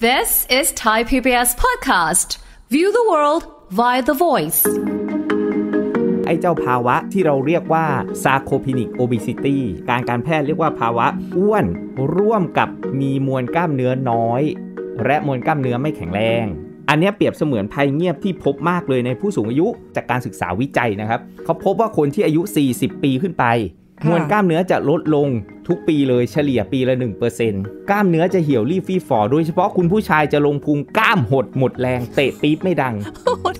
This is Thai PBS podcast. View the world via the voice. ไอ้เจ้าภาวะที่เราเรียกว่า sarcopenic obesity การการแพทย์เรียกว่าภาวะอ้วนร่วมกับมีมวลกล้ามเนื้อน้อย และมวลกล้ามเนื้อไม่แข็งแรง อันนี้เปรียบเสมือนภัยเงียบที่พบมากเลยในผู้สูงอายุจากการศึกษาวิจัยนะครับ เขาพบว่าคนที่อายุ 40 ปีขึ้นไปมวลกล้ามเนื้อจะลดลง ทุกปีเลยเฉลี่ยปีละ 1%กล้ามเนื้อจะเหี่ยวรีบฟีฟอโดยเฉพาะคุณผู้ชายจะลงพุงกล้ามหดหมดแรงเตะปี๊บไม่ดัง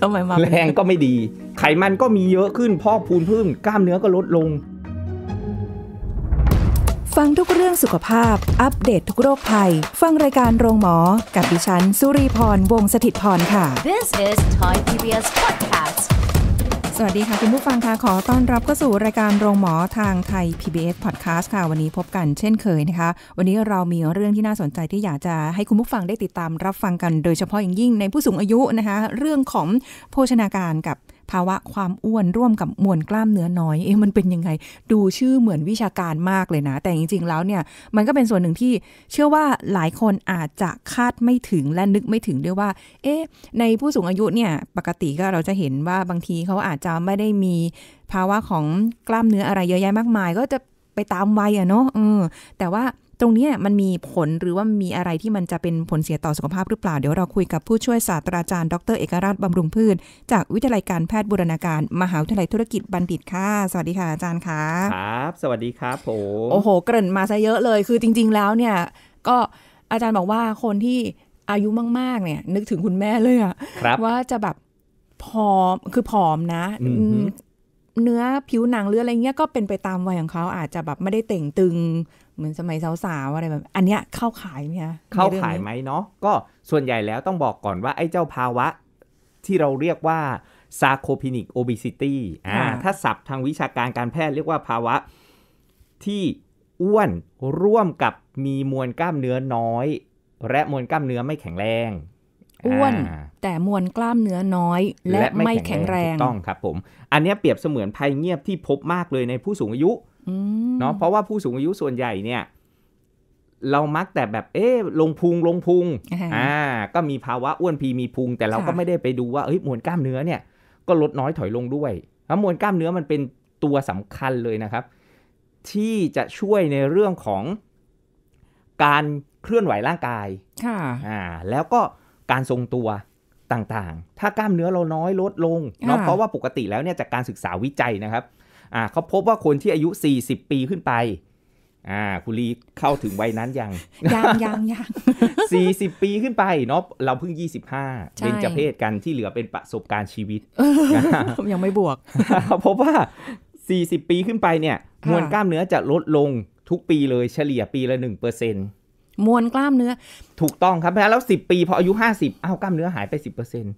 ทำไมมาแรงก็ไม่ดี ไขมันก็มีเยอะขึ้นพอกพูนพึ่งกล้ามเนื้อก็ลดลง ฟังทุกเรื่องสุขภาพอัปเดตททุกโรคภัย ฟังรายการโรงหมอ กับดิฉันสุรีพรวงศิตพรค่ะ This is Thai PBS Podcast สวัสดีค่ะ คุณผู้ฟังค่ะขอต้อนรับเข้าสู่รายการโรงหมอทางไทย PBS Podcast ค่ะ วันนี้พบกันเช่นเคยนะคะ วันนี้เรามีเรื่องที่น่าสนใจที่อยากจะให้คุณผู้ฟังได้ติดตามรับฟังกัน โดยเฉพาะอย่างยิ่งในผู้สูงอายุนะคะ เรื่องของโภชนาการกับภาวะความอ้วนร่วมกับมวลกล้ามเนื้อน้อยเอ๊ะมันเป็นยังไง ดูชื่อเหมือนวิชาการมากเลยนะ แต่จริงๆ แล้วเนี่ยมันก็เป็นส่วนหนึ่งที่เชื่อว่าหลายคนอาจจะคาดไม่ถึงและนึกไม่ถึงด้วยว่า เอ๊ะ ในผู้สูงอายุเนี่ย ปกติก็เราจะเห็นว่าบางทีเขาอาจจะไม่ได้มีภาวะของกล้ามเนื้ออะไรเยอะแยะมากมาย ก็จะไปตามวัยอะเนาะเออ แต่ว่าตรงนี้มันมีผลหรือว่ามีอะไรที่มันจะเป็นผลเสียต่อสุขภาพหรือเปล่า เดี๋ยวเราคุยกับผู้ช่วยศาสตราจารย์ ดรเอกราชบำรุงพืช จากวิทยาลัยการแพทย์บูรณาการมหาวิทยาลัยธุรกิจบัณฑิตค่ะ สวัสดีค่ะอาจารย์ค่ะครับ สวัสดีครับผม โอ้โห เกริ่นมาซะเยอะเลย คือจริง ๆแล้วเนี่ยก็อาจารย์บอกว่าคนที่อายุมาก ๆเนี่ยนึกถึงคุณแม่เลยอะว่าจะแบบผอมคือผอมนะเนื้อผิวหนังหรืออะไรเงี้ยก็เป็นไปตามวัยของเขาอาจจะแบบไม่ได้เต่งตึงเหมือนสมัยสาวๆอะไรแบบอันเนี้ย เข้าขายไหมคะเข้าขายไหมเนาะก็ส่วนใหญ่แล้วต้องบอกก่อนว่าไอ้เจ้าภาวะ ที่เราเรียกว่าซาโคพินิกโอบิซิตี้อ่า ถ้าศัพท์ทางวิชาการการแพทย์เรียกว่าภาวะที่อ้วนร่วมกับมีมวลกล้ามเนื้อน้อย และมวลกล้ามเนื้อไม่แข็งแรง อ้วนแต่มวลกล้ามเนื้อน้อยและและไม่แข็งแรงถูกต้องครับผมอันนี้เปรียบเสมือนภัยเงียบที่พบมากเลยในผู้สูงอายุเนาะเพราะว่าผู้สูงอายุส่วนใหญ่เนี่ย เรามักแต่แบบเอ๊ลงพุงลงพุงอ่าก็มีภาวะอ้วนพี มีพุง แต่เราก็ไม่ได้ไปดูว่าเอ้ยมวลกล้ามเนื้อเนี่ย ก็ลดน้อยถอยลงด้วยเพราะมวลกล้ามเนื้อมันเป็นตัวสำคัญเลยนะครับ ที่จะช่วยในเรื่องของการเคลื่อนไหวร่างกาย ค่ะอ่าแล้วก็การทรงตัวต่างๆ ถ้ากล้ามเนื้อเราน้อยลดลงเนาะเพราะว่าปกติแล้วเนี่ยจากการศึกษาวิจัยนะครับอ่าเขาพบว่าคนที่อายุ 40 ปีขึ้นไป อ่าคุณลีเข้าถึงวัยนั้นยังยังยังยังสี่สิบปีขึ้นไปเนาะเราเพิ่งยี่สิบห้าเป็นจะเพศกันที่เหลือเป็นประสบการณ์ชีวิตยังไม่บวก เขาพบว่าสี่สิบปีขึ้นไปเนี่ย มวลกล้ามเนื้อจะลดลงทุกปีเลยเฉลี่ยปีละหนึ่งเปอร์เซ็นมวลกล้ามเนื้อ ถูกต้องครับแล้วสิบปี พออายุห้าสิบอ้าวกล้ามเนื้อหายไปสิบเปอร์เซ็นต์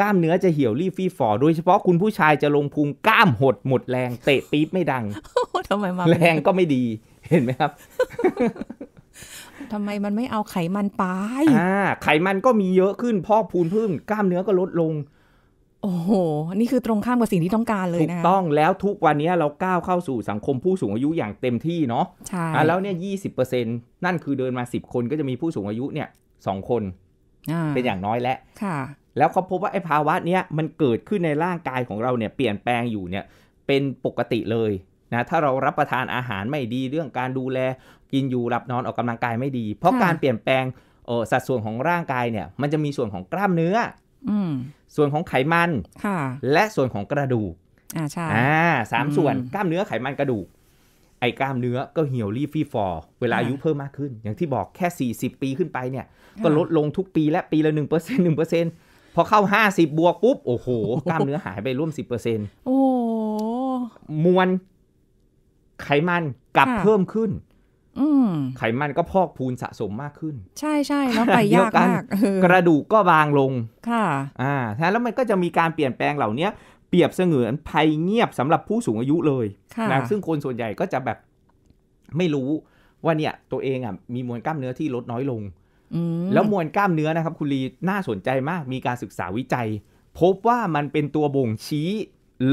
กล้ามเนื้อจะเหี่ยวรีฟี่ฝ่อโดยเฉพาะคุณผู้ชายจะลงพุงกล้ามหดหมดแรง เตะปี๊บไม่ดังทำไมมาแรงก็ไม่ดีเห็นไหมครับ ทำไมมันไม่เอาไขมันไปอ่าไขมันก็มีเยอะขึ้นพอกพูนพึ่งกล้ามเนื้อก็ลดลง โอ้โห นี่คือตรงข้ามกับสิ่งที่ต้องการเลยนะ ถูกต้องแล้วทุกวันนี้เราก้าวเข้าสู่สังคมผู้สูงอายุอย่างเต็มที่เนาะใช่แล้วเนี่ยยี่สิบเปอร์เซ็นต์นั่นคือเดินมาสิบคนก็จะมีผู้สูงอายุเนี่ยสองคนเป็นอย่างน้อยแล้วค่ะแล้วเขาพบว่าไอ้ภาวะเนี้ยมันเกิดขึ้นในร่างกายของเราเนี่ยเปลี่ยนแปลงอยู่เนี่ยเป็นปกติเลยนะถ้าเรารับประทานอาหารไม่ดีเรื่องการดูแล กินอยู่หลับนอนออกกำลังกายไม่ดี เพราะการเปลี่ยนแปลงออสัดส่วนของร่างกายเนี่ยมันจะมีส่วนของกล้ามเนื้อส่วนของไขมันและส่วนของกระดูกอ่าใช่อ่าสามส่วนกล้ามเนื้อไขมันกระดูกไอ้กล้ามเนื้อก็เหี่ยวรีฟีฟอร์เวลาอายุเพิ่มมากขึ้น อย่างที่บอกแค่ 40 ปีขึ้นไปเนี่ยก็ลดลงทุกปีและปีละ1% 1%พอเข้า 50 บวก ปุ๊บโอ้โห กล้ามเนื้อหายไปร่วม 10%โอ้มวลไขมันกลับเพิ่มขึ้นไขมันก็พอกพูนสะสมมากขึ้น ใช่ใช่แล้วไปยากมาก กระดูกก็บางลง ค่ะ อ่าแล้วมันก็จะมีการเปลี่ยนแปลงเหล่านี้เปรียบเสมือน ภัยเงียบสำหรับผู้สูงอายุเลยนะซึ่งคนส่วนใหญ่ก็จะแบบไม่รู้ว่าเนี่ย ตัวเองอ่ะมีมวลกล้ามเนื้อที่ลดน้อยลงแล้วมวลกล้ามเนื้อนะครับคุณลีน่าสนใจมาก มีการศึกษาวิจัย พบว่ามันเป็นตัวบ่งชี้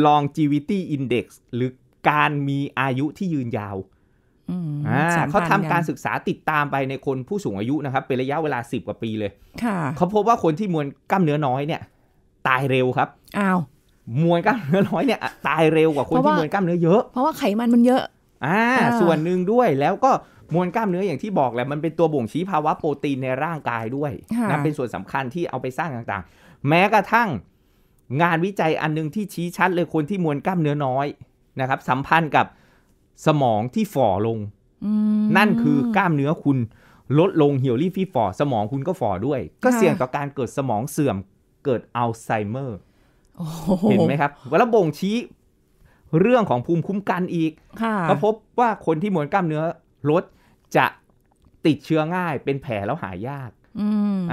longevity index หรือการมีอายุที่ยืนยาวเขาทำการศึกษาติดตามไปในคนผู้สูงอายุนะครับ เป็นระยะเวลาสิบกว่าปีเลยเขาพบว่าคนที่มวลกล้ามเนื้อน้อยเนี่ย ตายเร็วครับอ้าวมวลกล้ามเนื้อน้อยเนี่ย ตายเร็วกว่าคนที่มวลกล้ามเนื้อเยอะเพราะว่าไขมันมันเยอะ อ่า ส่วนหนึ่งด้วยแล้วก็มวลกล้ามเนื้ออย่างที่บอกแหละมันเป็นตัวบ่งชี้ภาวะโปรตีนในร่างกายด้วยนะเป็นส่วนสำคัญที่เอาไปสร้างต่างๆ แม้กระทั่งงานวิจัยอันนึงที่ชี้ชัด เลยคนที่มวลกล้ามเนื้อน้อยนะครับ สัมพันธ์กับสมองที่ฝ่อลงนั่นคือกล้ามเนื้อคุณ ลดลงเหี่ยวรีบฟีฝ่อสมองคุณก็ฝ่อด้วย ก็เสี่ยงต่อการเกิดสมองเสื่อมเกิดอัลไซเมอร์เห็นไหมครับแล้วบ่งชี้ เรื่องของภูมิคุ้มกันอีกเขาพบว่าคนที่มวลกล้ามเนื้อลดจะติดเชื้อง่ายเป็นแผลแล้วหายาก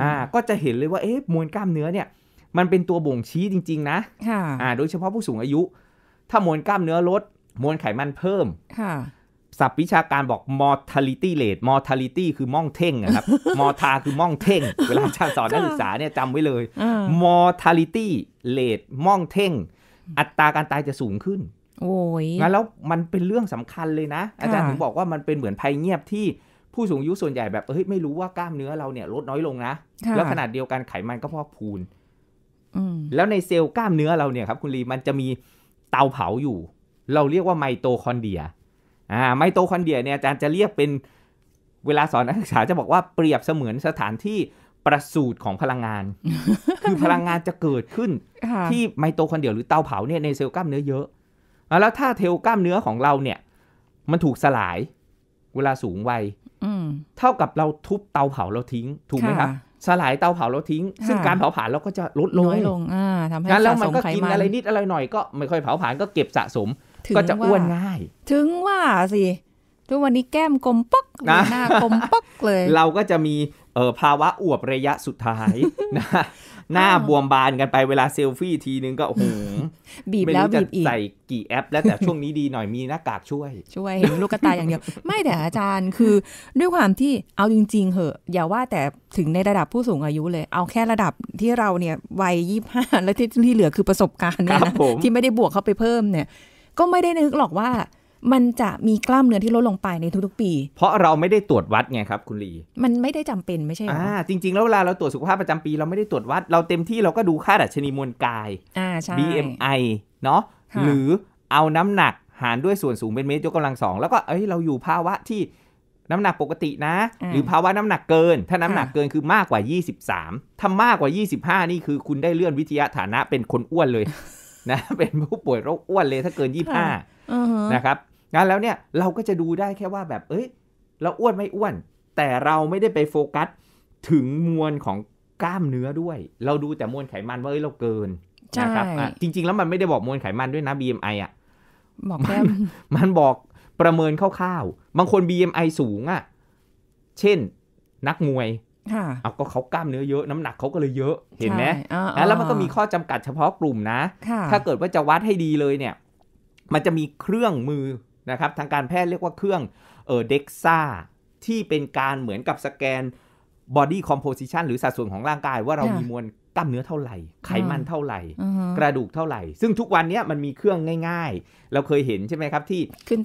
อ่าก็จะเห็นเลยว่าเอ๊ะมวลกล้ามเนื้อเนี่ย มันเป็นตัวบ่งชี้จริง ๆนะค่ะอ่า โดยเฉพาะผู้สูงอายุ ถ้ามวลกล้ามเนื้อลดมวลไขมันเพิ่มค่ะศัพท์วิชาการบอก mortality rate mortality คือม่องเท่งนะครับ mortar คือม่องเท่ง เวลาอาจารย์สอนนักศึกษาเนี่ยจำไว้เลย mortality rate ม่องเท่ง อัตราการตายจะสูงขึ้นโอ้ยงั้นแล้วมันเป็นเรื่องสำคัญเลยนะ อาจารย์ถึงบอกว่ามันเป็นเหมือนภัยเงียบที่ผู้สูงอายุส่วนใหญ่แบบเฮ้ยไม่รู้ว่ากล้ามเนื้อเราเนี่ยลดน้อยลงนะ แล้วขนาดเดียวกันไขมันก็พอกพูนแล้วในเซลล์กล้ามเนื้อเราเนี่ยครับ คุณลีมันจะมีเตาเผาอยู่ เราเรียกว่าไมโตคอนเดียอ่าไมโตคอนเดียเนี่ยอาจารย์จะเรียกเป็นเวลาสอนนักศึกษาจะบอกว่าเปรียบเสมือนสถานที่ประสูตรของพลังงานคือพลังงานจะเกิดขึ้น ที่ไมโตคอนเดียหรือเตาเผาเนี่ยในเซลล์กล้ามเนื้อเยอะแล้วถ้าเทลกล้ามเนื้อของเราเนี่ย มันถูกสลายเวลาสูงวัยเท่ากับเราทุบเตาเผาเราทิ้งถูกไหมครับสลายเตาเผาเราทิ้ง ซึ่งการเผาผลาญเราก็จะลดลงน้อยลงทำให้แล้วมันก็กินอะไรนิดอะไรหน่อยก็ไม่ค่อยเผาผลาญก็เก็บสะสม ก็จะอ้วนง่าย ถึงว่าสิทุกวันนี้แก้มกลมปักหน้ากลมปักเลย เราก็จะมีภาวะอวบระยะสุดท้ายนะหน้าบวมบานกันไปเวลาเซลฟี่ทีนึงก็โอ้โหบีบแล้วบีบอีกใส่กี่แอปแล้วแต่ช่วงนี้ดีหน่อยมีหน้ากากช่วย ช่วยเห็นลูกตาอย่างเดียว ไม่แต่อาจารย์คือ ด้วยความที่เอาจริง ๆเหอะ อย่าว่าแต่ถึงในระดับผู้สูงอายุเลย เอาแค่ระดับที่เราเนี่ยวัยยี่ห้าแล้วที่ที่เหลือคือประสบการณ์นนะที่ไม่ได้บวกเข้าไปเพิ่มเนี่ย ก็ไม่ได้นึกหรอกว่ามันจะมีกล้ามเนื้อที่ลดลงไปในทุกๆ ปี เพราะเราไม่ได้ตรวจวัดไงครับคุณลี มันไม่ได้จำเป็นไม่ใช่หรอ อ่าจริงๆ แล้วเวลาเราตรวจสุขภาพประจำปีเราไม่ได้ตรวจวัด เราเต็มที่เราก็ดูค่า ดัชนีมวลกาย อ่าใช่ BMI เนาะหรือเอาน้ำหนักหารด้วยส่วนสูงเป็นเมตรยกกำลังสองแล้วก็เอ้ยเราอยู่ภาวะที่น้ำหนักปกตินะ หรือภาวะน้ำหนักเกิน ถ้าน้ำหนักเกินคือมากกว่า23ถ้ามากกว่า25นี่คือ คุณได้เลื่อนวิทยาฐานะเป็นคนอ้วนเลย นะ เป็นผู้ป่วยโรคอ้วนเลยถ้าเกิน25นะครับงั้นแล้วเนี่ยเราก็จะดูได้แค่ว่าแบบเอ้ยเราอ้วนไม่อ้วน แต่เราไม่ได้ไปโฟกัสถึงมวลของกล้ามเนื้อด้วย เราดูแต่มวลไขมันว่าเอ้ยเราเกินนะครับจริงๆแล้วมันไม่ได้บอกมวลไขมันด้วยนะ BMI อ่ะ บอกแค่มันบอกประเมินคร่าวๆบางคน BMI สูงอ่ะเช่นนักมวยเอาก็เขากล้ามเนื้อเยอะน้ำหนักเขาก็เลยเยอะ เห็นไหมแล้วมันก็มีข้อจำกัดเฉพาะกลุ่มนะ ถ้าเกิดว่าจะวัดให้ดีเลยเนี่ย มันจะมีเครื่องมือนะครับ ทางการแพทย์เรียกว่าเครื่อง เออเด็กซ่าที่เป็นการเหมือนกับสแกนบอดี้คอมโพสิชันหรือสัดส่วนของร่างกาย ว่าเรามีมวลกล้ามเนื้อเท่าไหร่ ไขมันเท่าไหร่ กระดูกเท่าไหร่ ซึ่งทุกวันนี้มันมีเครื่องง่ายๆ เราเคยเห็นใช่ไหมครับ ที่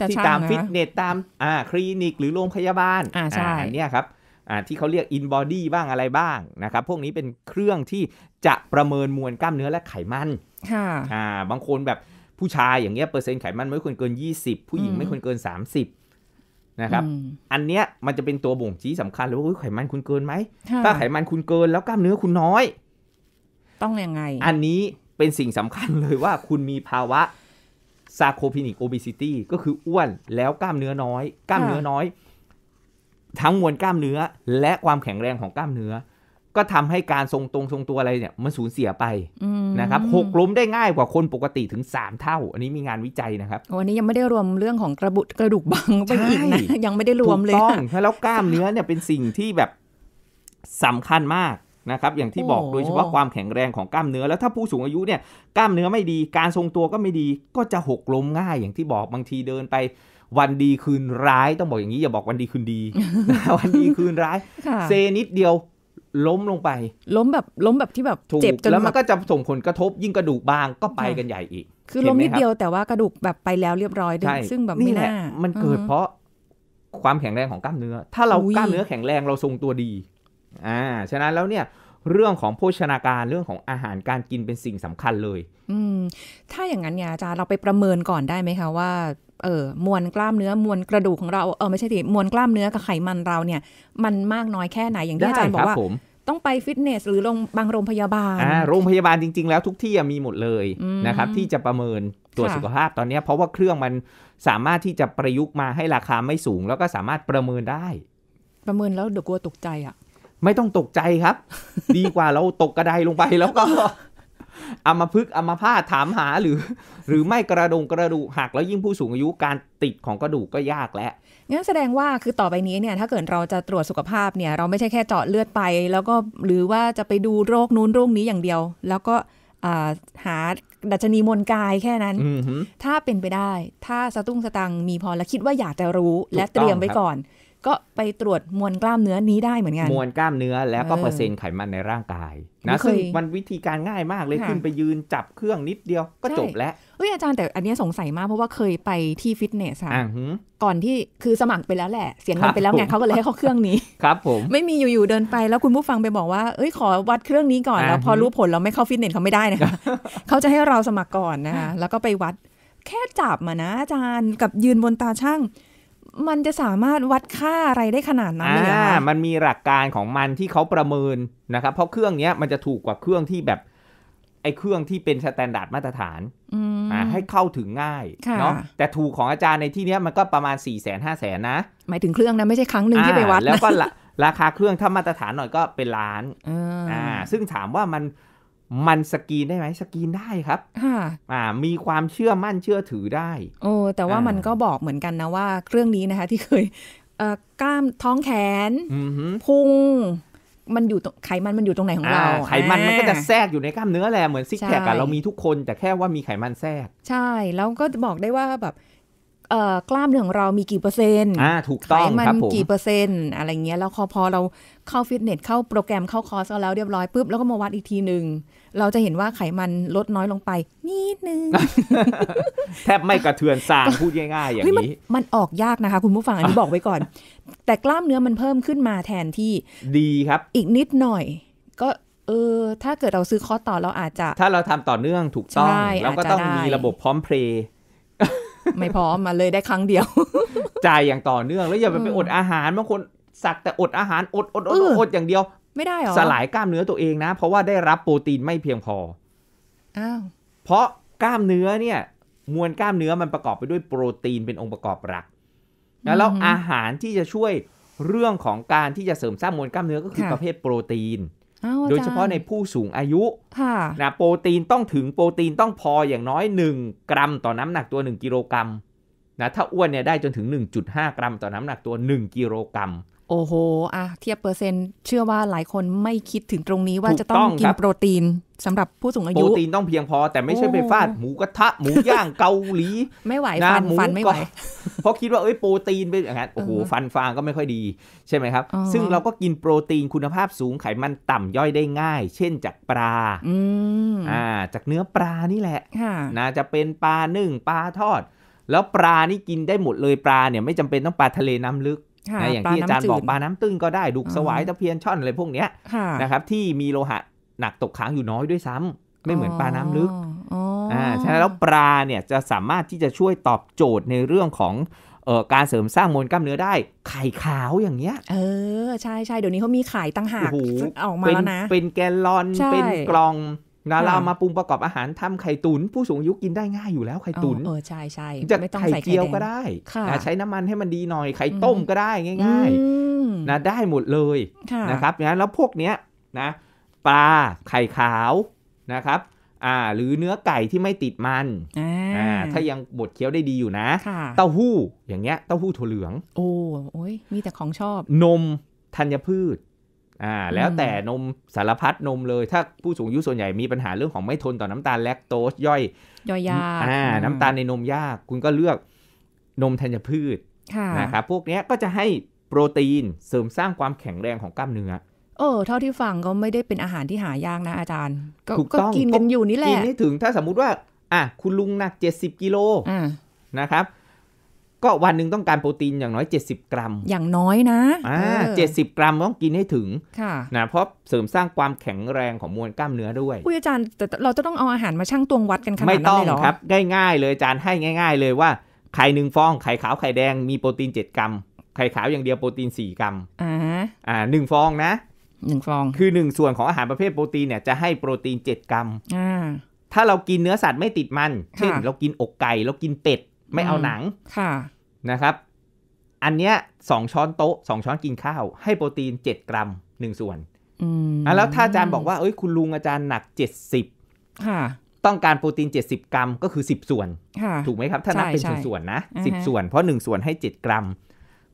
ที่ตามฟิตเนสตามอ่าคลินิก หรือโรงพยาบาลอ่าใช่เนี่ยครับอ่าที่เขาเรียกอินบอดี้บ้างอะไรบ้างนะครับพวกนี้เป็นเครื่องที่จะประเมินมวลกล้ามเนื้อและไขมันค่ะอ่าบางคนแบบผู้ชายอย่างเงี้ยเปอร์เซ็นต์ไขมันไม่ควรเกิน 20 ผู้หญิงไม่ควรเกิน30นะครับ อันเนี้ยมันจะเป็นตัวบ่งชี้สำคัญเลยว่าไขมันคุณเกินไหมถ้าไขมันคุณเกินแล้วกล้ามเนื้อคุณน้อย ต้องยังไงอันนี้เป็นสิ่งสำคัญเลยว่าคุณมีภาวะซาโคพินิกโอบิซิตี้ก็คืออ้วนแล้วกล้ามเนื้อน้อยกล้ามเนื้อน้อย ทั้งมวลกล้ามเนื้อและความแข็งแรงของกล้ามเนื้อก็ทำให้การทรงตรงทรงตัวอะไรเนี่ยมันสูญเสียไปนะครับ หกล้มได้ง่ายกว่าคนปกติถึง 3 เท่า อันนี้มีงานวิจัยนะครับอันนี้ยังไม่ได้รวมเรื่องของกระบุกระดูกบังไปอีกนะยังไม่ได้รวมเลยต้องแล้วกล้ามเนื้อเนี่ยเป็นสิ่งที่แบบ สำคัญมากนะครับ อย่างที่บอกโดยเฉพาะความแข็งแรงของกล้ามเนื้อ แล้วถ้าผู้สูงอายุเนี่ย กล้ามเนื้อไม่ดีการทรงตัวก็ไม่ดีก็จะหกล้มง่ายอย่างที่บอกบางทีเดินไป วันดีคืนร้ายต้องบอกอย่างนี้อย่าบอกวันดีคืนดีวันดีคืนร้ายเซนิดเดียวล้มลงไป ล้มแบบล้มแบบที่แบบเจ็บจนแล้วมันก็จะส่งผลกระทบยิ่งกระดูกบางก็ไปกันใหญ่อีกคือล้มนิดเดียวแต่ว่ากระดูกแบบไปแล้วเรียบร้อยดึงยซึ่งแบบไม่น่ามันเกิดเพราะความแข็งแรงของกล้ามเนื้อ ถ้าเรากล้ามเนื้อแข็งแรงเราทรงตัวดีอ่าฉะนั้นแล้วเนี่ยเรื่องของโภชนาการเรื่องของอาหารการกินเป็นสิ่งสำคัญเลย อืม ถ้าอย่างนั้นเนี่ยอาจารย์เราไปประเมินก่อนได้ไหมคะว่าเออมวลกล้ามเนื้อมวลกระดูกของเราเออไม่ใช่ทิมวลกล้ามเนื้อกับไขมันเราเนี่ย มันมากน้อยแค่ไหนอย่างที่อาจารย์บอกว่าต้องไปฟิตเนส หรือโรงบางโรงพยาบาลอ่าโรงพยาบาลจริงๆแล้วทุกที่มีหมดเลยนะครับ ที่จะประเมินตัวสุขภาพตอนนี้เพราะว่าเครื่องมันสามารถที่จะประยุกต์มาให้ราคาไม่สูง แล้วก็สามารถประเมินได้ ประเมินแล้วเดี๋ยวกลัวตกใจอ่ะไม่ต้องตกใจครับ ดีกว่าเราตกกระไดลงไปแล้วก็อามาพึกอามาพาถามหาหรือ หรือไม่กระดงกระดูกหักแล้วยิ่งผู้สูงอายุการติดของกระดูกก็ยากแล้วงั้นแสดงว่าคือต่อไปนี้เนี่ยถ้าเกิดเราจะตรวจสุขภาพเนี่ยเราไม่ใช่แค่เจาะเลือดไป แล้วก็หรือว่าจะไปดูโรคนู้นโรคนี้อย่างเดียว แล้วก็หาดัชนีมวลกายแค่นั้น ถ้าเป็นไปได้ ถ้าสตุ้งสตังมีพอและคิดว่าอยากจะรู้และเตรียมไว้ก่อนก็ไปตรวจมวลกล้ามเนื้อนี้ได้เหมือนกัน มวลกล้ามเนื้อแล้วก็เปอร์เซ็นต์ไขมันในร่างกายนะซึ่งมันวิธีการง่ายมากเลยขึ้นไปยืนจับเครื่องนิดเดียวก็จบแล้วเอ้ยอาจารย์แต่อันนี้สงสัยมากเพราะว่าเคยไปที่ฟิตเนสอะก่อนที่คือสมัครไปแล้วแหละ เสียเงินไปแล้วไงเขาก็เลยให้เขาเครื่องนี้ครับผมไม่มีอยู่ๆเดินไปแล้วคุณผู้ฟังไปบอกว่าเอ้ยขอวัดเครื่องนี้ก่อนแล้วพอรู้ผลเราไม่เข้าฟิตเนสเขาไม่ได้นะะเขาจะให้เราสมัครก่อนนะคะแล้วก็ไปวัดแค่จับมานะอาจารย์กับยืนบนตาช่างมันจะสามารถวัดค่าอะไรได้ขนาดนั้นเลยอ่ะมันมีหลักการของมันที่เขาประเมินนะครับ เพราะเครื่องเนี้ยมันจะถูกกว่าเครื่องที่แบบ ไอ้เครื่องที่เป็นสแตนดาร์ดมาตรฐานอ่าให้เข้าถึงง่ายเนาะแต่ถูกของอาจารย์ในที่นี้มันก็ประมาณ4ี่แสนห้าแสนนะ หมายถึงเครื่องนะไม่ใช่ครั้งหนึ่งที่ไปวัดแล้วก็ราคาเครื่องถ้ามาตรฐานหน่อยก็เป็นล้านอ่า ซึ่งถามว่ามันมันสกรีนได้ไหมสกรีนได้ครับอ่า มีความเชื่อมั่นเชื่อถือได้โอ้แต่ว่ามันก็บอกเหมือนกันนะว่าเรื่องนี้นะคะ ที่เคยเกล้ามท้องแขนพุงมันอยู่ไขมันมันอยู่ตรงไหนของเราไขมันมันก็จะแทรกอยู่ในกล้ามเนื้อแหละเหมือนซิกแพคอะเรามีทุกคน แต่แค่ว่ามีไขมันแทรก ใช่ แล้วก็บอกได้ว่าแบบกล้ามเนื้อของเรามีกี่เปอร์เซ็นต์อ่าถูกต้องครับผมไขมันกี่เปอร์เซ็นต์อะไรเงี้ยแล้วพอเราเข้าฟิตเนสเข้าโปรแกรมเข้าคอร์สแล้วเรียบร้อยปุ๊บแล้วก็มาวัดอีกทีหนึ่งเราจะเห็นว่าไขมันลดน้อยลงไป นิดนึงแทบไม่กระเทือนสางพูดง่ายๆอย่างนี้มันออกยากนะคะคุณผู้ฟังอันนี้บอกไว้ก่อน แต่กล้ามเนื้อมันเพิ่มขึ้นมาแทนที่ ดีครับ อีกนิดหน่อย ก็เออถ้าเกิดเราซื้อคอร์ต่อเราอาจจะ ถ้าเราทำต่อเนื่องถูกต้องเราก็ต้องมีระบบพร้อมเพลย์ไม่พร้อมมาเลยได้ครั้งเดียวจ่ายอย่างต่อเนื่องแล้วอย่าไปอดอาหารบางคนสักแต่อดอาหารอดอดอดอดอย่างเดียวไม่ได้หรอสลายกล้ามเนื้อตัวเองนะ เพราะว่าได้รับโปรตีนไม่เพียงพออ้าวเพราะกล้ามเนื้อเนี่ย มวลกล้ามเนื้อมันประกอบไปด้วยโปรตีนเป็นองค์ประกอบหลักแล้วอาหารที่จะช่วยเรื่องของการที่จะเสริมสร้างมวลกล้ามเนื้อก็คือประเภทโปรตีนโดยเฉพาะในผู้สูงอายุนะโปรตีนต้องถึงโปรตีนต้องพออย่างน้อย 1 กรัมต่อน้ำหนักตัว 1 กิโลกรัม นะ ถ้าอ้วนเนี่ยได้จนถึง 1.5 กรัมต่อน้ำหนักตัว 1 กิโลกรัม โอ้โหอะเทียบเปอร์เซ็นต์ เชื่อว่าหลายคนไม่คิดถึงตรงนี้ว่าจะต้องกินโปรตีนสำหรับผู้สูงอายุ โปรตีนต้องเพียงพอแต่ไม่ใช่ไปฟาดหมูกระทะหมูย่างเกาหลี ไม่ไหว ฟันฟันไม่ไหว เพราะคิดว่าเอ้ยโปรตีนเป็นอย่างนั้นโอ้โห ฟันฟางก็ไม่ค่อยดี ใช่ไหมครับ ซึ่งเราก็กินโปรตีนคุณภาพสูงไขมันต่ำย่อยได้ง่าย เช่นจากปลาอ่า จากเนื้อปลานี่แหละนะจะเป็นปลานึ่ง ปลาทอด แล้วปลานี่กินได้หมดเลยปลาเนี่ยไม่จำเป็นต้องปลาทะเลน้ำลึกนะอย่างที่อาจารย์บอกปลาน้ำตื้นก็ได้ดุกสวายตะเพียนช่อนอะไรพวกเนี้ยนะครับ ที่มีโลหะหนักตกค้างอยู่น้อยด้วยซ้ำ ไม่เหมือนปลาน้ำลึกอ่าฉะนั้นแล้วปลาเนี่ยจะสามารถที่จะช่วยตอบโจทย์ในเรื่องของเออการเสริมสร้างมวลกล้ามเนื้อได้ ไข่ขาวอย่างเงี้ยเออใช่ใช่เดี๋ยวนี้เขามีขายตั้งหากออกมาแล้วนะ เป็นแกลลอนเป็นกล่องนะเรามาปรุงประกอบอาหารทำไข่ตุนผู้สูงอายุกินได้ง่ายอยู่แล้วไข่ตุนเออใช่ใช่จะไข่เจียวก็ได้ใช้น้ำมันให้มันดีหน่อยไข่ต้มก็ได้ง่ายๆนะได้หมดเลยนะครับงั้นแล้วพวกเนี้ยนะปลาไข่ขาวนะครับอ่าหรือเนื้อไก่ที่ไม่ติดมันอ่าถ้ายังบดเคี้ยวได้ดีอยู่นะ เต้าหู้ อย่างเงี้ยเต้าหู้ถั่วเหลือง โอ้โอย มีแต่ของชอบ นมธัญพืชอ่าแล้วแต่นมสารพัดนมเลยถ้าผู้สูงอายุส่วนใหญ่มีปัญหาเรื่องของไม่ทนต่อน้ำตาลแลคโตสย่อย ย่อยยากอ่าน้ำตาลในนมยาก คุณก็เลือกนมธัญพืช นะครับพวกเนี้ยก็จะให้โปรตีนเสริมสร้างความแข็งแรงของกล้ามเนื้อเออเท่าที่ฟังก็ไม่ได้เป็นอาหารที่หายากนะ อาจารย์ ก็กินกันอยู่นี่แหละกินให้ถึงถ้าสมมุติว่า อ่ะคุณลุงหนักเจ็ดสิบกิโลนะครับ ก็วันหนึ่งต้องการโปรตีนอย่างน้อยเจ็ดสิบกรัม อย่างน้อยนะอ่าเจ็ดสิบกรัมต้องกินให้ถึงค่ะนะเพราะเสริมสร้างความแข็งแรงของมวลกล้ามเนื้อด้วยอุ้ยอาจารย์แต่เราจะต้องเอาอาหารมาชั่งตวงวัดกันขนาดนั้นเลยหรอไม่ต้องครับง่ายๆเลยอาจารย์ให้ง่าย ๆ เลยว่าไข่หนึ่งฟองไข่ขาวไข่แดง มีโปรตีนเจ็ดกรัมไข่ขาวอย่างเดียวโปรตีนสี่กรัมอ่าอ่าหนึ่งฟองนะหนึ่งฟอง คือหนึ่งส่วนของ อาหารประเภทโปรตีนเนี่ยจะให้โปรตีนเจ็ดกรัม ถ้าเรากินเนื้อสัตว์ไม่ติดมัน เช่นเรากินอกไก่เรากินเป็ด ไม่เอาหนังค่ะนะครับ อันเนี้ยสองช้อนโต๊ะสองช้อนกินข้าว ให้โปรตีนเจ็ดกรัมหนึ่งส่วนอ่ะแล้วถ้าอาจารย์บอกว่าเอ้ยคุณลุงอาจารย์หนักเจ็ดสิบต้องการโปรตีนเจ็ดสิบกรัมก็คือสิบส่วน ถูกไหมครับถ้านับเป็นส่วนๆนะสิบส่วน เพราะหนึ่งส่วนให้เจ็ดกรัม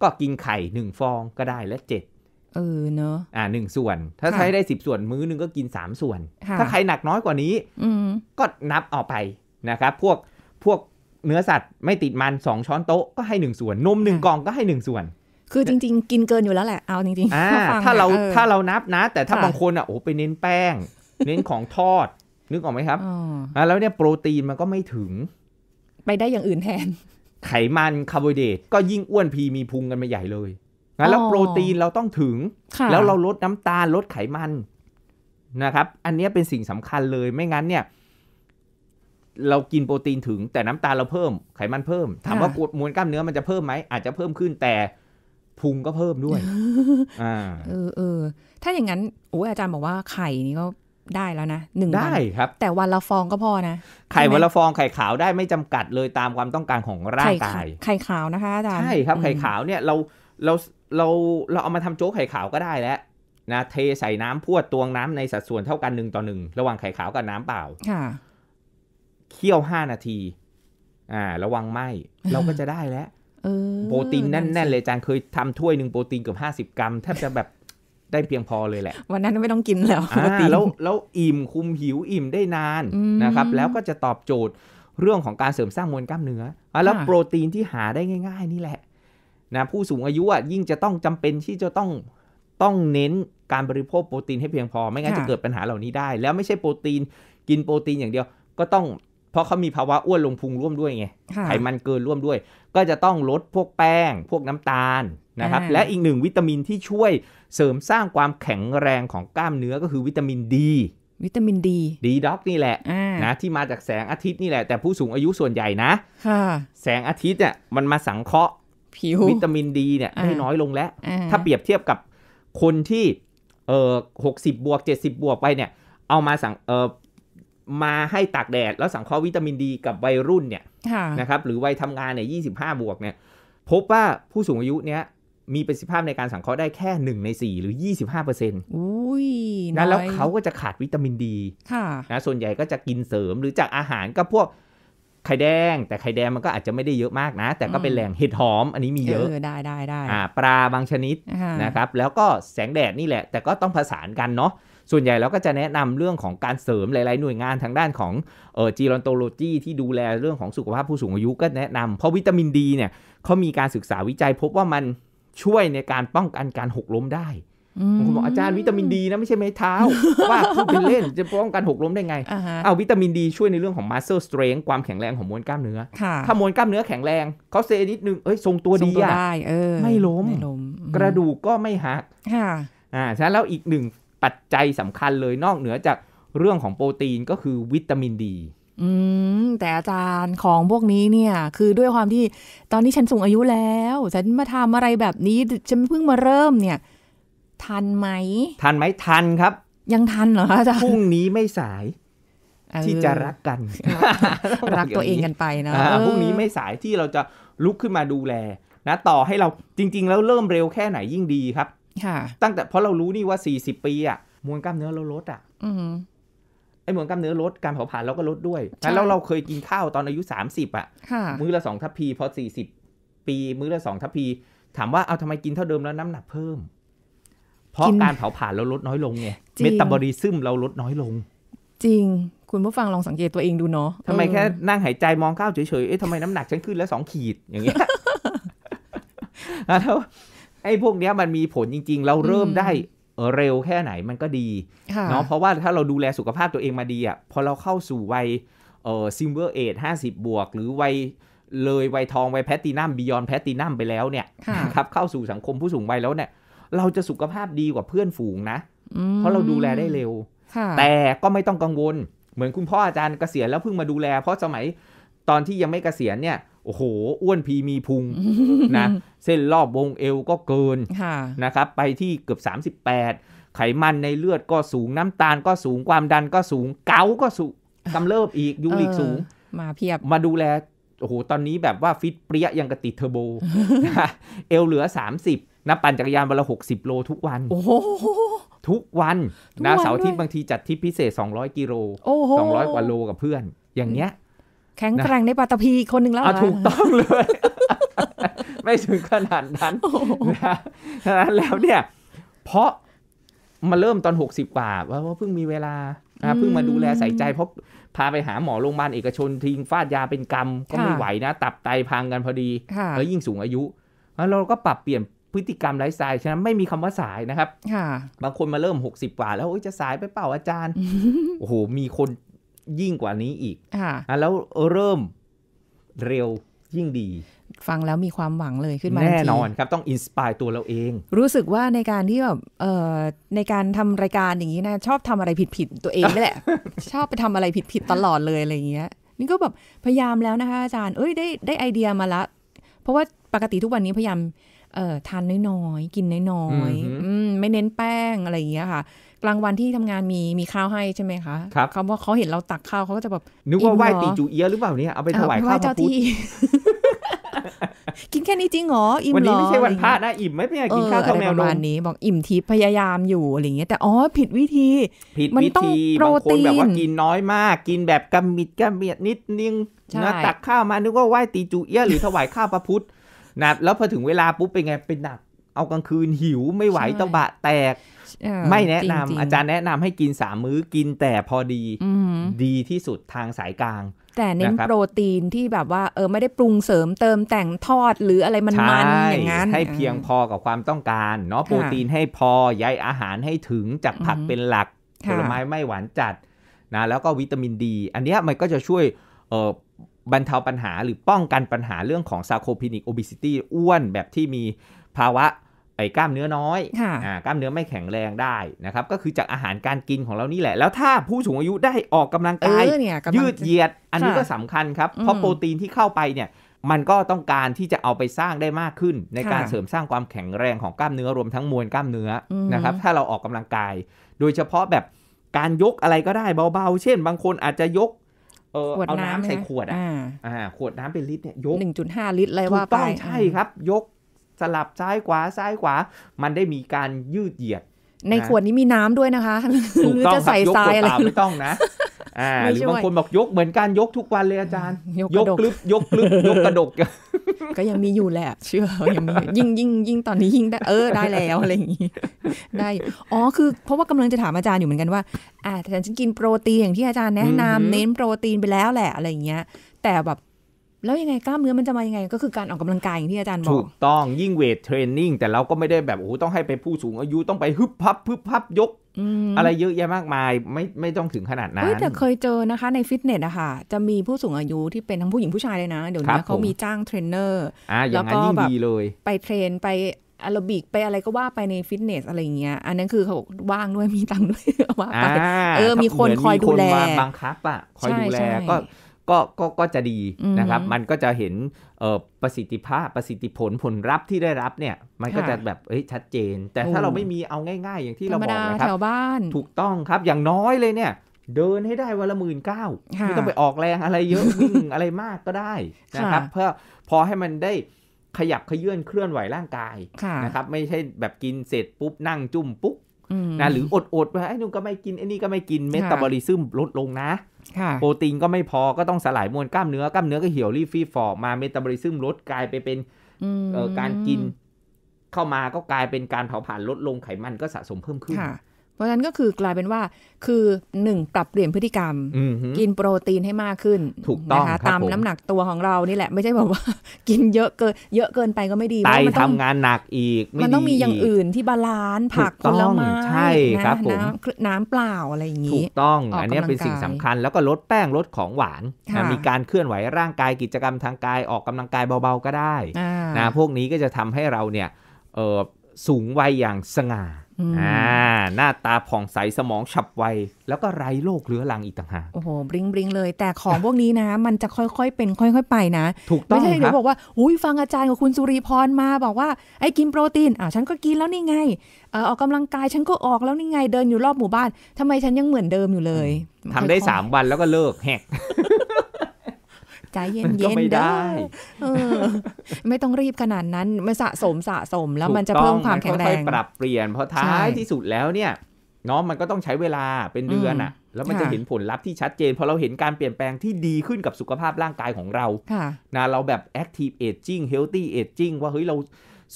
ก็กินไข่หนึ่งฟองก็ได้และเจ็ดเออเนอะอ่าหนึ่งส่วน ถ้าใช้ได้สิบส่วนมื้อหนึ่งก็กินสามส่วน ถ้าใครหนักน้อยกว่านี้ อืก็นับออกไปนะครับ พวกพวกเนื้อสัตว์ไม่ติดมันสองช้อนโต๊ะก็ให้หนึ่งส่วน นมหนึ่งกล่องก็ให้หนึ่งส่วน คือจริง ๆ กินเกินอยู่แล้วแหละ เอาจริงๆถ้าเราถ้าเรานับนะ แต่ถ้าบางคนอ่ะโอ้ไปเน้นแป้ง เน้นของทอด นึกออกไหมครับอ่าแล้วเนี่ยโปรตีนมันก็ไม่ถึงไปได้อย่างอื่นแทน ไขมันคาร์โบไฮเดรตก็ยิ่งอ้วนพีมีพุงกันมาใหญ่เลยนะแล้วโปรตีนเราต้องถึงแล้วเราลดน้ำตาลลดไขมันนะครับ อันนี้เป็นสิ่งสำคัญเลยไม่งั้นเนี่ย เรากินโปรตีนถึง แต่น้ำตาลเราเพิ่มไขมันเพิ่มถามว่ากดมวลกล้ามเนื้อมันจะเพิ่มไหมอาจจะเพิ่มขึ้นแต่พุงก็เพิ่มด้วยอ่าเออเออถ้าอย่างนั้นโอ้อาจารย์บอกว่าไข่นี่ก็ได้แล้วนะหนึ่งได้ครับแต่วันละฟองก็พอนะไข่วันละฟองไข่ขาวได้ไม่จำกัดเลยตามความต้องการของร่างกายไข่ขาวนะคะอาจารย์ใช่ครับ ไข่ขาวเนี่ยเราเราเรา เรา เอามาทำโจ๊กไข่ขาวก็ได้แล้วนะ เทใส่น้ำพวดตวงน้ำในสัดส่วนเท่ากันหนึ่งต่อหนึ่งระหว่างไข่ขาวกับน้ำเปล่าค่ะเคี่ยวห้านาที อ่า ระวังไหมเราก็จะได้แล้วโปรตีนแน่นๆเลยจางเคยทำถ้วยหนึ่งโปรตีนเกือบห้าสิบกรัมแทบจะแบบได้เพียงพอเลยแหละ วันนั้นไม่ต้องกินแล้วแล้ว แล้วอิ่มคุมหิวอิ่มได้นานนะครับ แล้วก็จะตอบโจทย์เรื่องของการเสริมสร้างมวลกล้ามเนื้อแล้วโปรตีนที่หาได้ง่ายๆ นี่แหละนะผู้สูงอายุอ่ะยิ่งจะต้องจำเป็นที่จะต้องต้องเน้นการบริโภคโปรตีนให้เพียงพอ ไม่งั้นจะเกิดปัญหาเหล่านี้ได้ แล้วไม่ใช่โปรตีน กินโปรตีนอย่างเดียว ก็ต้องเพราะเขามีภาวะอ้วนลงพุงร่วมด้วยไงไขมันเกินร่วมด้วย ก็จะต้องลดพวกแป้งพวกน้ำตาลนะครับและอีกหนึ่งวิตามินที่ช่วยเสริมสร้างความแข็งแรงของกล้ามเนื้อก็คือวิตามินดีวิตามินดีดีด็อกนี่แหละนะที่มาจากแสงอาทิตย์นี่แหละแต่ผู้สูงอายุส่วนใหญ่นะแสงอาทิตย์เนี่ยมันมาสังเคราะห์ผิววิตามินดีเนี่ยได้น้อยลงแล้ว ถ้าเปรียบเทียบกับคนที่เออหกสิบบวกเจ็ดสิบบวกไปเนี่ย เอามาสั่งเออมาให้ตากแดดแล้วสังเคราะห์วิตามินดีกับวัยรุ่นเนี่ยนะครับหรือวัยทำงานเนี่ยยี่สิบห้าบวกเนี่ย พบว่าผู้สูงอายุเนี่ยมีประสิทธิภาพในการสังเคราะห์ได้แค่หนึ่งในสี่หรือยี่สิบห้าเปอร์เซ็นต์อุ้ยนะแล้วเขาก็จะขาดวิตามินดีะนะส่วนใหญ่ก็จะกินเสริมหรือจากอาหารก็พวกไข่แดง แต่ไข่แดงมันก็อาจจะไม่ได้เยอะมากนะ แต่ก็เป็นแหล่งเห็ดหอม อันนี้มีเยอะได้ได้ได้ปลาบางชนิดนะครับแล้วก็แสงแดดนี่แหละ แต่ก็ต้องผสานกันเนาะส่วนใหญ่เราก็จะแนะนำเรื่องของการเสริมหลายๆ หน่วยงานทางด้านของเอ่อจีรอนโตโลจีที่ดูแลเรื่องของสุขภาพผู้สูงอายุก็แนะนำเพราะวิตามินดีเนี่ยเขามีการศึกษาวิจัยพบว่ามันช่วยในการป้องกันการหกล้มได้บางคนบอกอาจารย์วิตามินดีนะไม่ใช่ไม้เท้า ว่าพูดเป็นเล่นจะป้องกันหกล้มได้ไง เอาวิตามินดีช่วยในเรื่องของ muscle strength ความแข็งแรงของมวลกล้ามเนื้อ ถ้ามวลกล้ามเนื้อแข็งแรงเขาเซนิดนึง เอ้ยทรงตัวดีอะไม่ล้ม กระดูกก็ไม่หักอ่าฉะนั้นแล้วอีกหนึ่งปัจจัยสำคัญเลยนอกเหนือจากเรื่องของโปรตีนก็คือวิตามินดีอืมแต่อาจารย์ของพวกนี้เนี่ยคือด้วยความที่ตอนนี้ฉันสูงอายุแล้วฉันมาทำอะไรแบบนี้ฉันเพิ่งมาเริ่มเนี่ยทันไหม ทันไหมทันครับ ยังทันเหรออาจารย์พรุ่งนี้ไม่สาย ที่จะรักกันรักตัวเองกันไปนะพรุ่งนี้ไม่สายที่เราจะลุกขึ้นมาดูแลนะต่อให้เราจริง ๆ แล้วเริ่มเร็วแค่ไหนยิ่งดีครับ ค่ะ ตั้งแต่เพราะเรารู้นี่ว่าสสี่ิบปีอะมวลกล้ามเนื้อเราลดอะไอ้มวลกล้ามเนื้อลดการเผาผลาญเราก็ลดด้วยแล้ว เราเคยกินข้าวตอนอายุสสามิบอะะมื้อละสองทัพพีพอสสี่ิบปีมื้อละสองทัพพีถามว่าเอาทำไมกินเท่าเดิมแล้วน้ำหนักเพิ่มเพราะการเผาผลาญเราลดน้อยลงไงเมตาบอลิซึมเราลดน้อยลง จริง คุณผู้ฟังลองสังเกตตัวเองดูเนาะทำไมแค่นั่งหายใจมองก้าวเฉยๆเอ๊ะทำไมน้ำหนักฉันขึ้นแล้วสองขีดอย่างเงี้ยแล้วไอ้พวกเนี้ยมันมีผลจริงๆ เราเริ่มได้เร็วแค่ไหนมันก็ดีเนาะเพราะว่าถ้าเราดูแลสุขภาพตัวเองมาดีอ่ะพอเราเข้าสู่วัยเอ่อซิมเบอร์เอทห้าสิบบวกหรือวัยเลยวัยทองวัยแพตตินัมบิยอนแพตตินัมไปแล้วเนี่ยครับเข้าสู่สังคมผู้สูงวัยแล้วเนี่ยเราจะสุขภาพดีกว่าเพื่อนฝูงนะ เพราะเราดูแลได้เร็ว แต่ก็ไม่ต้องกังวล เหมือนคุณพ่ออาจารย์เกษียณแล้วเพิ่งมาดูแล เพราะสมัยตอนที่ยังไม่เกษียณเนี่ย โอ้โห อ้วนพีมีพุงนะ เส้นรอบวงเอวก็เกินนะครับ ไปที่เกือบ38 ไขมันในเลือดก็สูง น้ำตาลก็สูง ความดันก็สูง เกาก็สูงกำเริบอีกยูริกสูง มาเพียบ มาดูแล โอ้โห ตอนนี้แบบว่าฟิตเปรี้ยยังกระติดเทอร์โบ เอวเหลือ 30นะปั่นจักรยานวันละหกสิบโลทุกวัน โอ้ทุกวันนะเสาร์ที่บางทีจัดทริปพิเศษ 200 กิโลอสงร้อยกว่าโลกับเพื่อน อย่างเงี้ย แข็งแกร่งในปาตพีคนหนึ่งแล้วอ่ะถูกต้องเลย ไม่ถึงขนาดนั้นนะนแล้วเนี่ย เพราะมาเริ่มตอน 60กว่า ว่าเพิ่งมีเวลา เพิ่งมาดูแลใส่ใจ เพราะพาไปหาหมอโรงพยาบาลเอกชน ทิ้งฟาดยาเป็นกรรมก็ไม่ไหวนะ ตับไตพังกันพอดีแล้วยิ่งสูงอายุแล้วเราก็ปรับเปลี่ยนพฤติกรรมไลฟ์สไตล์ฉะนั้นไม่มีคำว่าสายนะครับค่ะบางคนมาเริ่ม 60 กว่า แล้วจะสายไปเปล่าอาจารย์ โอ้โห มีคนยิ่งกว่านี้อีก ค่ะ แล้วเริ่มเร็วยิ่งดี ฟังแล้วมีความหวังเลยขึ้นมาแน่นอนครับต้องอินสปายตัวเราเอง รู้สึกว่าในการที่แบบในการทำรายการอย่างนี้นะ ชอบทำอะไรผิดๆตัวเองนี่แหละชอบไปทำอะไรผิดๆตลอดเลยอะไรอย่างเงี้ยนี่ก็แบบพยายามแล้วนะคะอาจารย์เอ้ยได้ได้ไอเดียมาละ เพราะว่าปกติทุกวันนี้พยายามเอ่อทานน้อยๆกินน้อยๆไม่เน้นแป้งอะไรอย่างเงี้ยค่ะ กลางวันที่ทำงานมีมีข้าวให้ใช่ไหมคะครับเขาว่าเขาเห็นเราตักข้าวเขาก็จะแบบนึกว่าไหว้ตีจูเอียหรือเปล่าเนี่ยเอาไปถวายข้าวระพุทธกินแค่นี้จริงเหรออิ่มหรอวันนี้ไม่ใช่วันพระนะอิ่มไม่เป็นไรกินข้าวเท่าแมวนรมาณนี้บอกอิ่มทิพย์พยายามอยู่อะไรเงี้ยแต่อ๋อผิดวิธี ผิดวิธีบางคนแบบว่ากินน้อยมาก กินแบบกระมิดกระเมียดนิดนึงนะตักข้าวมานึกว่าไหว้ตีจูเอียหรือถวายข้าวพระพุทธนะแล้วพอถึงเวลาปุ๊บเป็นไงเป็นหนักเอากลางคืนหิวไม่ไหวตบะ แตกไม่แนะนำอาจารย์แนะนำให้กินสามมื้อกินแต่พอดีดีที่สุดทางสายกลาง แต่เน้นโปรตีนที่แบบว่าเออไม่ได้ปรุงเสริมเติมแต่งทอดหรืออะไรมันมันอย่างนั้นให้เพียงพอกับความต้องการ เนาะโปรตีนให้พอใยอาหารให้ถึงจากผักเป็นหลักผลไม้ไม่หวานจัดนะแล้วก็วิตามินดี อันนี้มันก็จะช่วยบรรเทาปัญหาหรือป้องกันปัญหาเรื่องของซาโคพินิกโอบิซิตี้อ้วนแบบที่มีภาวะ ไอ้กล้ามเนื้อน้อยอกล้ามเนื้อไม่แข็งแรงได้นะครับ ก็คือจากอาหารการกินของเรานี่แหละ แล้วถ้าผู้สูงอายุได้ออกกำลังกาย ยืดเหยียด อันนี้ก็สำคัญครับ เพราะโปรตีนที่เข้าไปเนี่ย มันก็ต้องการที่จะเอาไปสร้างได้มากขึ้น ในการเสริมสร้างความแข็งแรงของกล้ามเนื้อรวมทั้งมวลกล้ามเนื้อนะครับถ้าเราออกกำลังกาย โดยเฉพาะแบบการยกอะไรก็ได้เบาๆเช่น บางคนอาจจะยกเออเอาน้ำใส่ขวดอ่ะอ่าขวดน้ำเป็นลิตรเนี่ยยกหนึ่งจุดห้าลิตรเลยว่าไปต้องใช่ครับ ยกสลับซ้ายขวาซ้ายขวา มันได้มีการยืดเหยียดในขวดนี้มีน้ำด้วยนะคะ หรืต้องะรส่ยรายอเปล่าไม่ต้องนะหรือบางคนบอกยกเหมือนการยกทุกวันเลยอาจารย์ ยกกลึบยกกลึบยกกระดกก็ยังมีอยู่แหละเชื่อยังมียิ่งยิ่งยิ่งตอนนี้ยิ่งได้เออได้แล้วอะไรอย่างนี้ได้อ๋อคือเพราะว่ากำลังจะถามอาจารย์อยู่เหมือนกันว่าอาจารย์ฉันกินโปรตีนอย่างที่อาจารย์แนะนำ เน้นโปรตีนไปแล้วแหละ อะไรอย่างเงี้ยแต่แบบแล้วยังไงกล้ามเนื้อมันจะมายังไงก็คือการออกกำลังกายอย่างที่อาจารย์บอก ถูกต้องยิ่งเวทเทรนนิ่งแต่เราก็ไม่ได้แบบโอ้โหต้องให้ไปผู้สูงอายุต้องไปฮึบพับฮึบพับยก อะไรเยอะแยะมากมายไม่ไม่ต้องถึงขนาดนั้นแต่เคยเจอนะคะในฟิตเนสอะค่ะจะมีผู้สูงอายุที่เป็นทั้งผู้หญิงผู้ชายเลยนะเดี๋ยวนี้เขามีจ้างเทรนเนอร์แล้วก็แบบไปเทรนไปอารบิก ไปอะไรก็ว่าไปในฟิตเนสอะไรเงี้ยอันนั้นคือเขาว่างด้วยมีตังค์ด้วยว่าไปเออมีคนคอยดูแลบังคับอะคอยดูแลก็ก็ก็ก็จะดีนะครับ มันก็จะเห็นประสิทธิภาพประสิทธิผลผลลัพธ์ที่ได้รับเนี่ย มันก็จะแบบเอ้ยชัดเจน แต่ถ้าเราไม่มีเอาง่ายๆ อย่างที่เราบอกนะครับแถวบ้านถูกต้องครับ อย่างน้อยเลยเนี่ยเดินให้ได้วันละหมื่นเก้าไม่ต้องไปออกแรงอะไรเยอะวิ่งอะไรมากก็ได้นะครับเพื่อพอให้มันได้ขยับขยื่นเคลื่อนไหวร่างกายนะครับไม่ใช่แบบกินเสร็จปุ๊บนั่งจุ่มปุ๊บนะหรืออดอดปไอ้นู่นก็ไม่กิน ไอ้นี่ก็ไม่กินเมตาบอลิซึมลดลงนะโปรตีนก็ไม่พอก็ต้องสลายมวลกล้ามเนื้อ กล้ามเนื้อก็เหี่ยวรีฟีฟอร์ มาเมตาบอลิซึมลดกลายไปเป็นการกินเข้ามาก็กลายเป็นการเผาผลาญลดลงไขมันก็สะสมเพิ่มขึ้นพราะฉะนั้นก็คือกลายเป็นว่าคือหนึ่งปรับเปลี่ยนพฤติกรรมกินโปรตีนให้มากขึ้น ถูกต้องนะคะตามน้ำหนักตัวของเรานี่แหละ ไม่ใช่บอกว่ากินเยอะเกินเยอะเกินไปก็ไม่ดีไตทำงานหนักอีกมันต้องมีอย่างอื่นที่บาลานซ์ผักผลไม้ใช่ครับผมน้ำเปล่าอะไรอย่างนี้ถูกต้อง อันนี้เป็นสิ่งสำคัญ แล้วก็ลดแป้งลดของหวานมีการเคลื่อนไหวร่างกายกิจกรรมทางกาย ออกกำลังกายเบาๆก็ได้นะพวกนี้ก็จะทำให้เราเนี่ยสูงวัยอย่างสง่าอ่าหน้าตาผ่องใสสมองฉับไวแล้วก็ไร้โรคเรื้อรังอีกต่างหากโอ้โหบริงบริงเลยแต่ของพวกนี้นะมันจะค่อยๆเป็น ค่อยๆไปนะ ถูกต้องไม่ใช่เดี๋ยวบอกว่าอุ้ยฟังอาจารย์กับคุณสุริพรมาบอกว่าไอ้กินโปรตีนอ่าฉันก็กินแล้วนี่ไงออกกำลังกายฉันก็ออกแล้วนี่ไง เดินอยู่รอบหมู่บ้าน ทำไมฉันยังเหมือนเดิมอยู่เลย ทำได้3วันแล้วก็เลิกแหกใจเย็นเย็นได้ไม่ต้องรีบขนาดนั้นมาสะสมสะสมแล้วมันจะเพิ่มความแข็งแรงปรับเปลี่ยนเพราะท้ายที่สุดแล้วเนี่ยเนาะมันก็ต้องใช้เวลาเป็นเดือนอะแล้วมันจะเห็นผลลัพธ์ที่ชัดเจนพอเราเห็นการเปลี่ยนแปลงที่ดีขึ้นกับสุขภาพร่างกายของเราะนะเราแบบ active aging healthy aging ว่าเฮ้ยเรา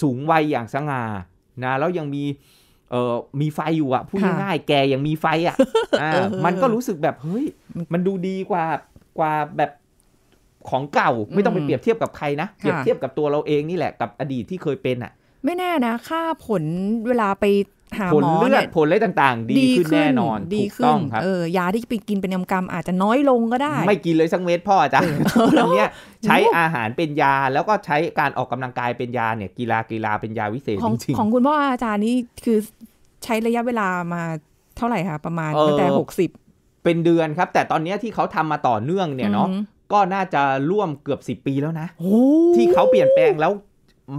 สูงวัยอย่างสง่านะแล้วยังมีเออมีไฟอยู่อะพูดง่ายๆแกยังมีไฟอะอ่ามันก็รู้สึกแบบเฮ้ยมันดูดีกว่ากว่าแบบของเก่า ไม่ต้องไปเปรียบเทียบกับใครนะ เปรียบเทียบกับตัวเราเองนี่แหละกับอดีตที่เคยเป็นอ่ะ ไม่แน่นะ ค่าผลเวลาไปหาหมอเนี่ยผลอะไรต่างๆ ดีขึ้นแน่นอนดีขึ้นครับเออยาที่ไปกินเป็นำกรรมอาจจะน้อยลงก็ได้ ไม่กินเลยสักเม็ดพ่อจ้ะตอเนี้ใช้อาหารเป็นยาแล้วก็ใช้การออกกำลังกายเป็นยาเนี่ย กีฬากีฬาเป็นยาวิเศษจริงๆของคุณพ่ออาจารย์นี่คือใช้ระยะเวลามาเท่าไหร่คะประมาณตั้งแต่หกสิบเป็นเดือนครับ แต่ตอนนี้ที่เขาทำมาต่อเนื่องเนี่ยเนาะก็น่าจะร่วมเกือบสิบปีแล้วนะที่เขาเปลี่ยนแปลงแล้ว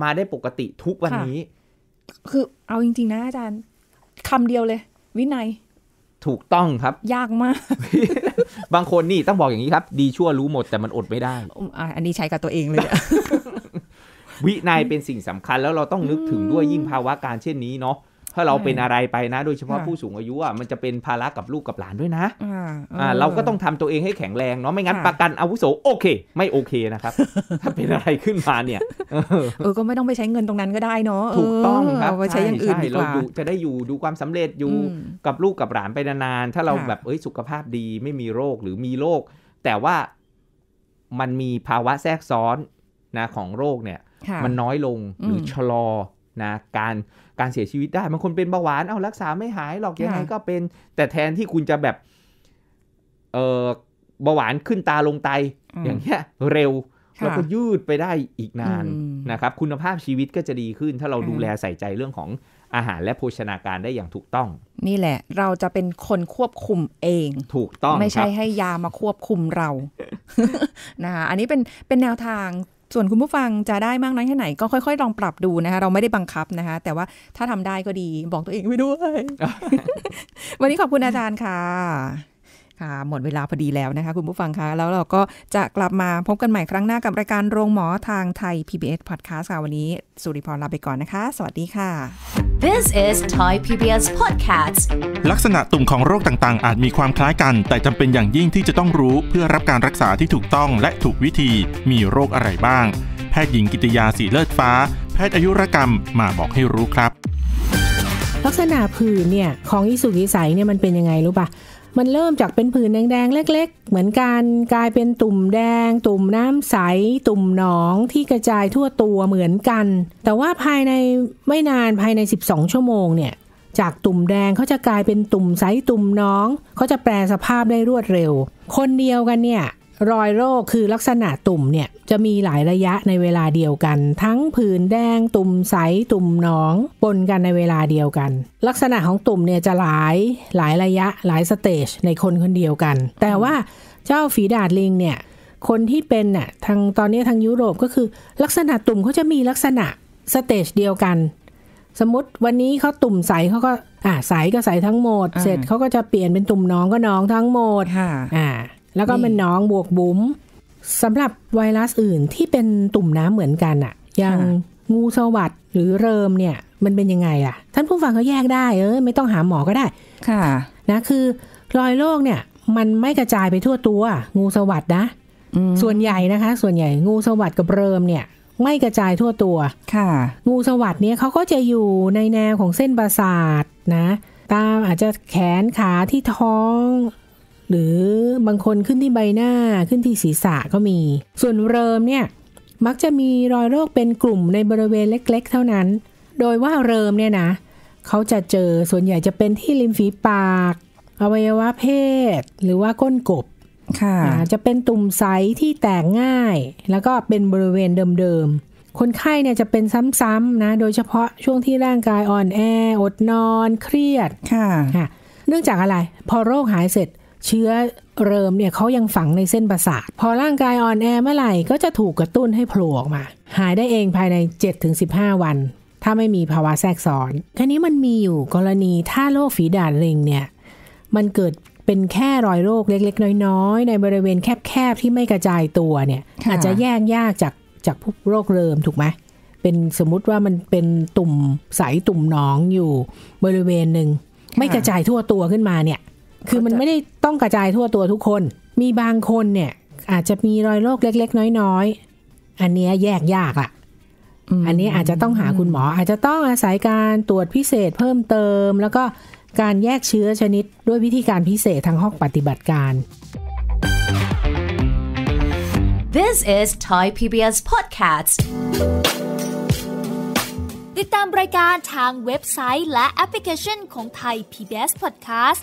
มาได้ปกติทุกวันนี้ คือเอาจริงๆนะอาจารย์คำเดียวเลย วินัย ถูกต้องครับ ยากมาก บางคนนี่ต้องบอกอย่างนี้ครับ ดีชั่วรู้หมดแต่มันอดไม่ได้อันนี้ใช้กับตัวเองเลยวินัยเป็นสิ่งสำคัญ แล้วเราต้องนึกถึงด้วยยิ่งภาวะการเช่นนี้เนาะถ้าเราเป็นอะไรไปนะ โดยเฉพาะผู้สูงอายุ อ่ะ มันจะเป็นภาระกับลูกกับหลานด้วยนะอ่าเราก็ต้องทำตัวเองให้แข็งแรงเนาะไม่งั้นประกันอาวุโสโอเค ไม่โอเคนะครับ ถ้าเป็นอะไรขึ้นมาเนี่ยเออก็ไม่ต้องไปใช้เงินตรงนั้นก็ได้เนาะถูกต้องครับไปใช้อย่างอื่นดีกว่าจะได้อยู่ดูความสำเร็จ อยู่กับลูกกับหลานไปนาน ๆ ถ้าเราแบบเอ้ยสุขภาพดี ไม่มีโรคหรือมีโรค แต่ว่ามันมีภาวะแทรกซ้อนนะของโรคเนี่ย มันน้อยลงหรือชะลอนะการการเสียชีวิตได้บางคนเป็นเบาหวานเอารักษาไม่หายหรอก ยังไง ก็เป็นแต่แทนที่คุณจะแบบเออเบาหวานขึ้นตาลงไต อย่างเงี้ยเร็วแล้วก็ยืดไปได้อีกนานนะครับคุณภาพชีวิตก็จะดีขึ้น ถ้าเราดูแลใส่ใจเรื่องของอาหารและโภชนาการได้อย่างถูกต้อง นี่แหละเราจะเป็นคนควบคุมเองถูกต้องไม่ใช่ให้ยามาควบคุมเรานะคะอันนี้เป็นเป็นแนวทางส่วนคุณผู้ฟังจะได้มากน้อยแค่ไหนก็ค่อย ๆ ลองปรับดูนะคะเราไม่ได้บังคับนะคะแต่ว่าถ้าทำได้ก็ดีบอกตัวเองไปด้วย วันนี้ขอบคุณอาจารย์ค่ะค่ะ หมดเวลาพอดีแล้วนะคะคุณผู้ฟังคะแล้วเราก็จะกลับมาพบกันใหม่ครั้งหน้ากับรายการโรงหมอทางไทย PBS Podcast ค่ะวันนี้สุริพรลาไปก่อนนะคะ สวัสดีค่ะ This is Thai PBS Podcast ลักษณะตุ่มของโรคต่างๆ อาจมีความคล้ายกัน แต่จำเป็นอย่างยิ่งที่จะต้องรู้ เพื่อรับการรักษาที่ถูกต้องและถูกวิธี มีโรคอะไรบ้าง แพทย์หญิงกิติยาสีเลิศฟ้า แพทย์อายุรกรรมมาบอกให้รู้ครับ ลักษณะผื่นเนี่ยของอิสุกิัสเนี่ยมันเป็นยังไงรู้ปะ่ะมันเริ่มจากเป็นผื่นแดงๆ เล็กๆ เหมือนกันกลายเป็นตุ่มแดง ตุ่มน้ำใสตุ่มหนองที่กระจายทั่วตัวเหมือนกัน แต่ว่าภายในไม่นานภายใน 12 ชั่วโมงเนี่ย จากตุ่มแดงเขาจะกลายเป็นตุ่มใสตุ่มน้องเขาจะแปลสภาพได้รวดเร็ว คนเดียวกันเนี่ยรอยโรคคือลักษณะตุ่มเนี่ยจะมีหลายระยะในเวลาเดียวกัน ทั้งผื่นแดง ตุ่มใสตุ่มหนองปนกันในเวลาเดียวกัน ลักษณะของตุ่มเนี่ยจะหลายหลายระยะหลายสเตจในคนคนเดียวกัน แต่ว่าเจ้าฝีดาดลิงเนี่ยคนที่เป็นน่ะทางตอนนี้ทางยุโรปก็คือ ลักษณะตุ่มเขาจะมีลักษณะสเตจเดียวกัน สมมติวันนี้เขาตุ่มใสเขาก็อ่าใสก็ใสทั้งหมด เสร็จเขาก็จะเปลี่ยนเป็นตุ่มน้องก็น้องทั้งหมดอ่าแล้วก็มันน้องบวกบุ๋มสำหรับไวรัสอื่นที่เป็นตุ่มน้ำเหมือนกันอะอย่างงูสวัสดหรือเริมเนี่ย มันเป็นยังไงล่ะ ท่านผู้ฟังเขาแยกได้เออไม่ต้องหาหมอก็ได้ ค่ะนะ คือรอยโรคเนี่ย มันไม่กระจายไปทั่วตัว งูสวัสดนะส่วนใหญ่นะคะ ส่วนใหญ่งูสวัสดกับเริมเนี่ย ไม่กระจายทั่วตัวค่ะ งูสวัสดเนี่ยเขาก็จะอยู่ในแนวของเส้นประสาทนะ ตามอาจจะแขนขาที่ท้องหรือบางคนขึ้นที่ใบหน้าขึ้นที่ศีรษะก็มี ส่วนเริมเนี่ยมักจะมีรอยโรคเป็นกลุ่มในบริเวณเล็ก ๆ เท่านั้น โดยว่าเริมเนี่ยนะเขาจะเจอส่วนใหญ่จะเป็นที่ริมฝีปากอวัยวะเพศ หรือว่าก้นกบค่ะ จะเป็นตุ่มใสที่แตกง่าย แล้วก็เป็นบริเวณเดิมๆคนไข้เนี่ยจะเป็นซ้ำๆนะโดยเฉพาะช่วงที่ร่างกายอ่อนแออดนอน เครียดค่ะเนื่องจากอะไร พอโรคหายเสร็จเชื้อเริมเนี่ยเขายังฝังในเส้นประสาท พอร่างกายอ่อนแอเมื่อไหร่ก็จะถูกกระตุ้นให้โผล่ออกมา หายได้เองภายใน 7-15 วัน ถ้าไม่มีภาวะแทรกซ้อนค่นี้มันมีอยู่กรณีถ้าโรคฝีดาดลิงเนี่ย มันเกิดเป็นแค่รอยโรคเล็กๆ น้อยๆ ในบริเวณแคบๆ ที่ไม่กระจายตัวเนี่ย อาจจะแยกยากจากจากพวกโรคเริมถูกไหมเป็นสมมติว่ามันเป็นตุ่มใสตุ่มหนองอยู่บริเวณหนึ่งไม่กระจายทั่วตัวขึ้นมาเนี่ยคือมันไม่ได้ต้องกระจายทั่วตัวทุกคน มีบางคนเนี่ยอาจจะมีรอยโรคเล็กๆ น้อยๆ อันนี้แยกยากละ่ะ อันนี้อาจจะต้องหาคุณหมอ อาจจะต้องอาศัยการตรวจพิเศษเพิ่มเติม แล้วก็การแยกเชื้อชนิดด้วยวิธีการพิเศษทางห้องปฏิบัติการ This is Thai PBS Podcast ติดตามรายการทางเว็บไซต์และแอปพลิเคชันของ Thai PBS Podcast